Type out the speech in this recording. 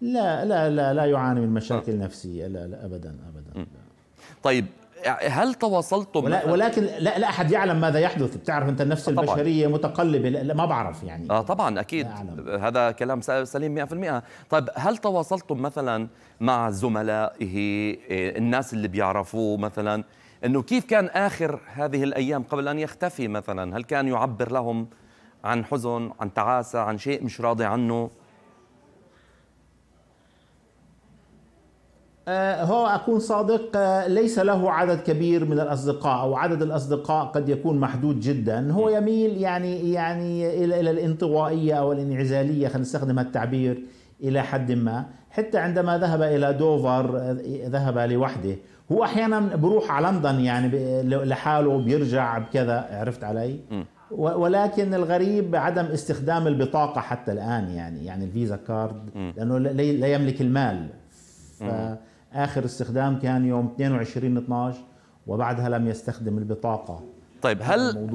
لا لا لا لا يعاني من مشاكل آه. نفسيه لا لا ابدا ابدا طيب هل تواصلتم ولا ولكن لا لا احد يعلم ماذا يحدث بتعرف انت النفس آه، طبعًا. البشريه متقلبه لا ما بعرف يعني اه طبعا اكيد هذا كلام سليم 100% طيب هل تواصلتم مثلا مع زملائه إيه، الناس اللي بيعرفوه مثلا انه كيف كان اخر هذه الايام قبل ان يختفي مثلا هل كان يعبر لهم عن حزن عن تعاسه عن شيء مش راضي عنه آه، هو أكون صادق آه، ليس له عدد كبير من الأصدقاء أو عدد الأصدقاء قد يكون محدود جدا هو يميل يعني يعني إلى إلى الانطوائية أو الانعزالية خلينا نستخدم التعبير إلى حد ما حتى عندما ذهب إلى دوفر آه، ذهب لوحده هو أحيانا بروح على لندن يعني لحاله بيرجع بكذا عرفت علي ولكن الغريب عدم استخدام البطاقة حتى الآن يعني يعني الفيزا كارد لأنه لا يملك المال ف... آخر استخدام كان يوم 22 12 وبعدها لم يستخدم البطاقة طيب هل